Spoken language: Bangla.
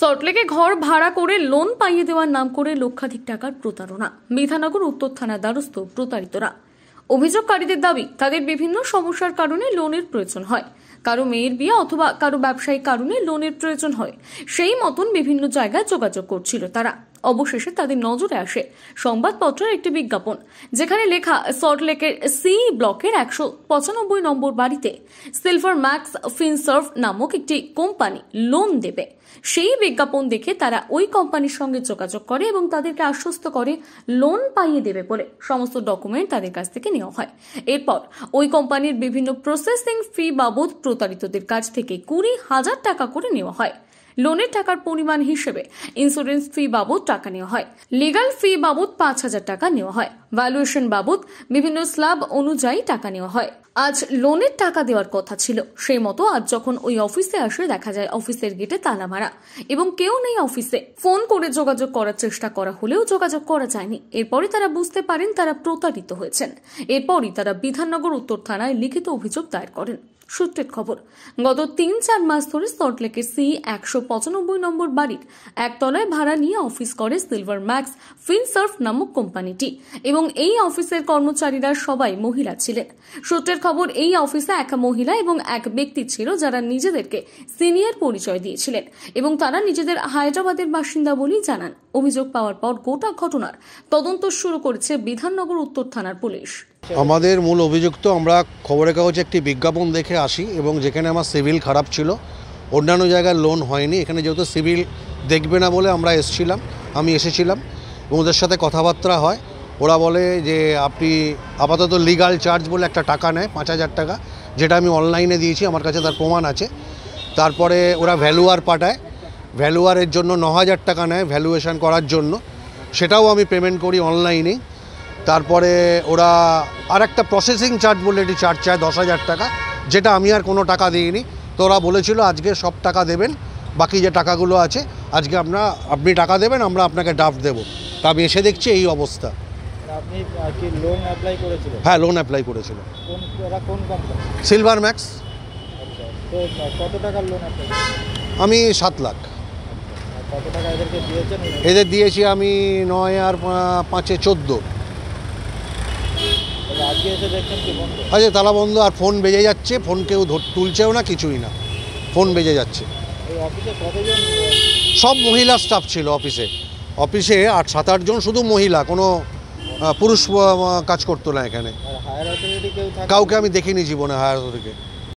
সল্টলেকে ঘর ভাড়া করে লোন পাইয়ে দেওয়ার নাম করে লক্ষাধিক টাকার প্রতারণা মেধানগর উত্তর থানা দ্বারস্থ প্রতারিতরা অভিযোগকারীদের দাবি তাদের বিভিন্ন সমস্যার কারণে লোনের প্রয়োজন হয় কারো মেয়ের বিয়ে অথবা কারো ব্যবসায়িক কারণে লোনের প্রয়োজন হয় সেই মতন বিভিন্ন জায়গায় যোগাযোগ করছিল তারা অবশেষে তাদের নজরে আসে সংবাদপত্রের একটি বিজ্ঞাপন যেখানে লেখা সল্টলেকের সি ব্লকের একশো পঁচানব্বই নম্বর বাড়িতে সিলভার ম্যাক্স ফিনসার্ভ নামক একটি কোম্পানি লোন দেবে সেই বিজ্ঞাপন দেখে তারা ওই কোম্পানির সঙ্গে যোগাযোগ করে এবং তাদেরকে আশ্বস্ত করে লোন পাইয়ে দেবে বলে সমস্ত ডকুমেন্ট তাদের কাছ থেকে নেওয়া হয় এরপর ওই কোম্পানির বিভিন্ন প্রসেসিং ফি বাবদ প্রতারিতদের কাছ থেকে কুড়ি হাজার টাকা করে নেওয়া হয় লোনের টাকার পরিমাণ হিসেবে ইন্স্যুরেন্স ফি বাবদ টাকা নেওয়া হয় লিগাল ফি বাবদ পাঁচ হাজার টাকা নেওয়া হয় ভ্যালুয়েশন বাবদ বিভিন্ন স্ল্যাব অনুযায়ী টাকা নেওয়া হয় আজ লোনের টাকা দেওয়ার কথা ছিল সেই মতো আজ যখন ওই অফিসে আসে দেখা যায় অফিসের গেটে তালা মারা এবং কেউ নেই অফিসে ফোন করে যোগাযোগ করার চেষ্টা করা হলেও যোগাযোগ করা যায়নি এরপরে তারা বুঝতে পারেন তারা প্রতারিত হয়েছেন এরপরই তারা বিধাননগর উত্তর থানায় লিখিত অভিযোগ দায়ের করেন সূত্রের খবর গত তিন চার মাস ধরে সল্টলেকের সি একশো পঁচানব্বই নম্বর বাড়ির একতলায় ভাড়া নিয়ে অফিস করে সিলভার ম্যাক্স ফিনসার্ফ নামক কোম্পানিটি এবং এই অফিসের কর্মচারীরা সবাই মহিলা ছিলেন সূত্রের খবর এই অফিসে এক মহিলা এবং এক ব্যক্তি ছিল যারা নিজেদেরকে সিনিয়র পরিচয় দিয়েছিলেন এবং তারা নিজেদের হায়দ্রাবাদের বাসিন্দা বলেই জানান অভিযোগ পাওয়ার পর গোটা ঘটনার তদন্ত শুরু করেছে বিধাননগর উত্তর থানার পুলিশ আমাদের মূল অভিযুক্ত আমরা খবরের কাগজে একটি বিজ্ঞাপন দেখে আসি এবং যেখানে আমার সিভিল খারাপ ছিল অন্যান্য জায়গায় লোন হয়নি এখানে যেহেতু সিভিল দেখবে না বলে আমরা এসছিলাম আমি এসেছিলাম এবং ওদের সাথে কথাবার্তা হয় ওরা বলে যে আপনি আপাতত লিগাল চার্জ বলে একটা টাকা নেয় পাঁচ হাজার টাকা যেটা আমি অনলাইনে দিয়েছি আমার কাছে তার প্রমাণ আছে তারপরে ওরা ভ্যালুয়ার পাঠায় ভ্যালুয়ারের জন্য ন হাজার টাকা নেয় ভ্যালুয়েশান করার জন্য সেটাও আমি পেমেন্ট করি অনলাইনেই তারপরে ওরা আর একটা প্রসেসিং চার্জ বলে একটি চার্জ চায় দশ হাজার টাকা যেটা আমি আর কোনো টাকা দিইনি তো ওরা বলেছিল আজকে সব টাকা দেবেন বাকি যে টাকাগুলো আছে আজকে আমরা আপনি টাকা দেবেন আমরা আপনাকে ড্রাফট দেবো তা আমি এসে দেখছি এই অবস্থা আপনি লোন অ্যাপ্লাই হ্যাঁ লোন অ্যাপ্লাই করেছিল সিলভার ম্যাক্স কত টাকার লোন আমি সাত লাখ আচ্ছা, এদের দিয়েছি আমি নয় আর পাঁচে চোদ্দো আজকে তালা বন্ধ আর ফোন বেজে যাচ্ছে ফোন কেউ তুলছেও না কিছুই না ফোন বেজে যাচ্ছে সব মহিলা স্টাফ ছিল অফিসে অফিসে আট সাত আটজন শুধু মহিলা কোনো পুরুষ কাজ করতো না এখানে কাউকে আমি দেখিনি জীবনে হায়ার অথরিটিকে